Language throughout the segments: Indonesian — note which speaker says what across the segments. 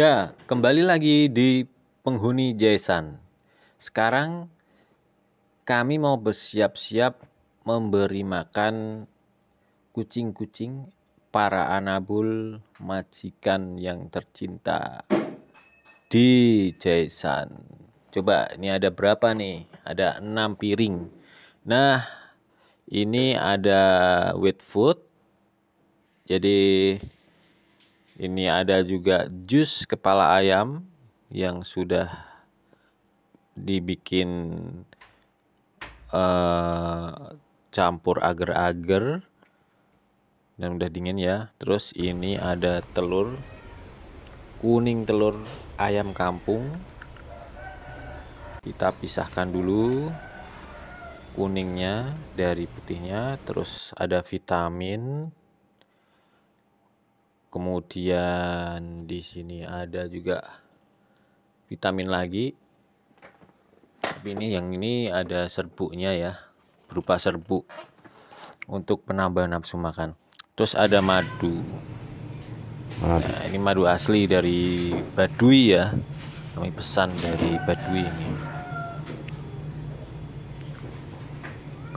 Speaker 1: Ya, kembali lagi di penghuni Jason. Sekarang kami mau bersiap-siap memberi makan kucing-kucing para anabul majikan yang tercinta di Jason. Coba ini ada berapa nih? Ada enam piring. Nah, ini ada wet food. Jadi ini ada juga jus kepala ayam yang sudah dibikin uh, campur agar-agar dan udah dingin ya. Terus ini ada telur kuning telur ayam kampung. Kita pisahkan dulu kuningnya dari putihnya, terus ada vitamin kemudian di sini ada juga vitamin lagi tapi ini yang ini ada serbuknya ya berupa serbuk untuk penambah nafsu makan terus ada madu nah, ini madu asli dari Badui ya kami pesan dari Badui ini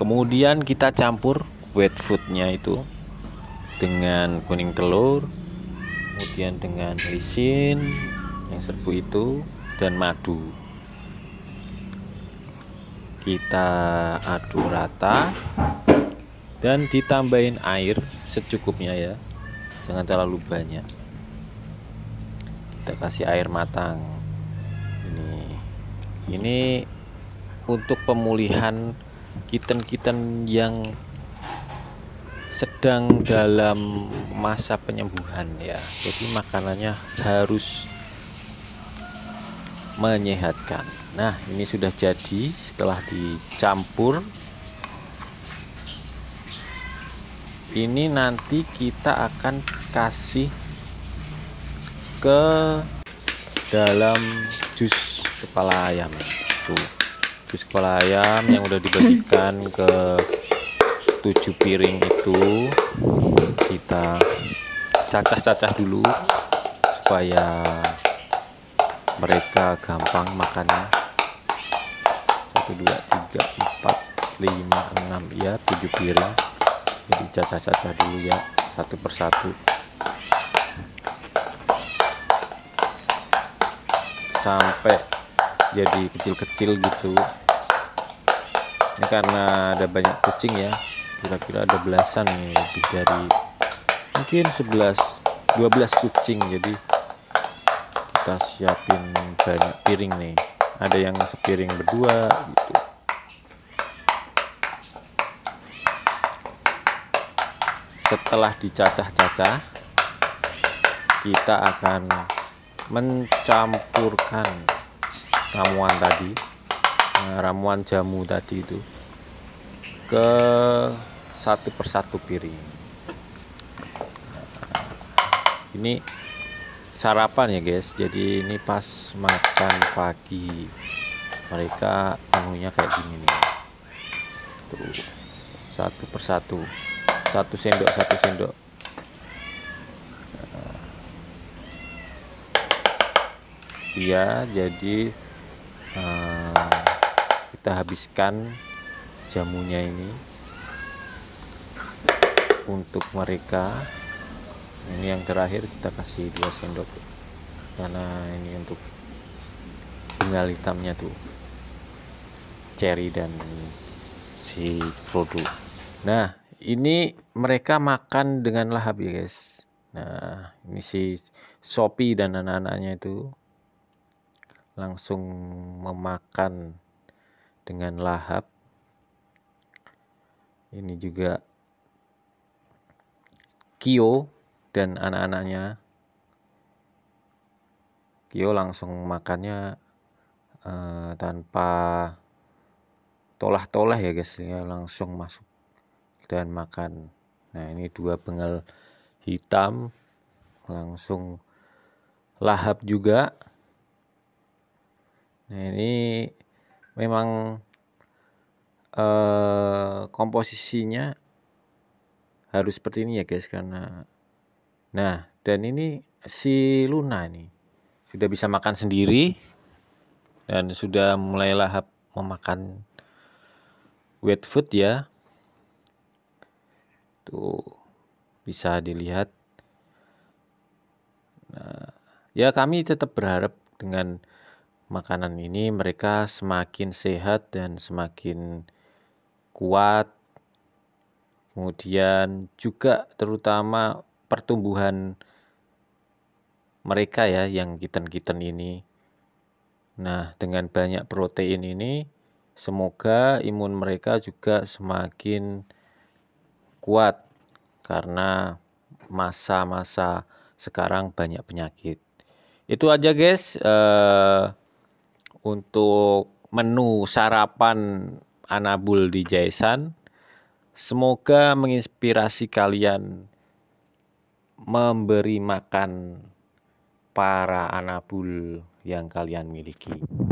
Speaker 1: kemudian kita campur wet foodnya itu dengan kuning telur kemudian dengan lisin yang serbu itu dan madu kita aduk rata dan ditambahin air secukupnya ya jangan terlalu banyak kita kasih air matang ini ini untuk pemulihan kitten-kitten yang sedang dalam masa penyembuhan ya jadi makanannya harus menyehatkan nah ini sudah jadi setelah dicampur ini nanti kita akan kasih ke dalam jus kepala ayam tuh jus kepala ayam yang udah dibagikan ke tujuh piring itu kita cacah-cacah dulu supaya mereka gampang makannya satu dua tiga empat lima enam ya tujuh piring jadi cacah-cacah dulu ya satu persatu sampai jadi kecil-kecil gitu ini karena ada banyak kucing ya kira-kira ada belasan nih lebih dari mungkin 11 12 kucing jadi kita siapin banyak piring nih ada yang sepiring berdua gitu setelah dicacah-cacah kita akan mencampurkan ramuan tadi eh, ramuan jamu tadi itu ke satu persatu piring ini sarapan ya guys jadi ini pas makan pagi mereka anunya kayak gini nih tuh satu persatu satu sendok satu sendok Iya, jadi uh, kita habiskan jamunya ini untuk mereka ini yang terakhir kita kasih dua sendok karena ini untuk tinggal hitamnya tuh cherry dan si produk nah ini mereka makan dengan lahap ya guys nah ini si Sopi dan anak-anaknya itu langsung memakan dengan lahap ini juga Kyo dan anak-anaknya. Kyo langsung makannya uh, tanpa tolah-tolah ya guys ya langsung masuk dan makan. Nah, ini dua bengal hitam langsung lahap juga. Nah, ini memang uh, komposisinya harus seperti ini ya guys karena nah dan ini si Luna nih sudah bisa makan sendiri dan sudah mulai lahap memakan wet food ya tuh bisa dilihat nah, ya kami tetap berharap dengan makanan ini mereka semakin sehat dan semakin kuat kemudian juga terutama pertumbuhan mereka ya yang kitten-kitten ini. Nah, dengan banyak protein ini semoga imun mereka juga semakin kuat karena masa-masa sekarang banyak penyakit. Itu aja guys eh, untuk menu sarapan anabul di Jaisan. Semoga menginspirasi kalian memberi makan para anabul yang kalian miliki.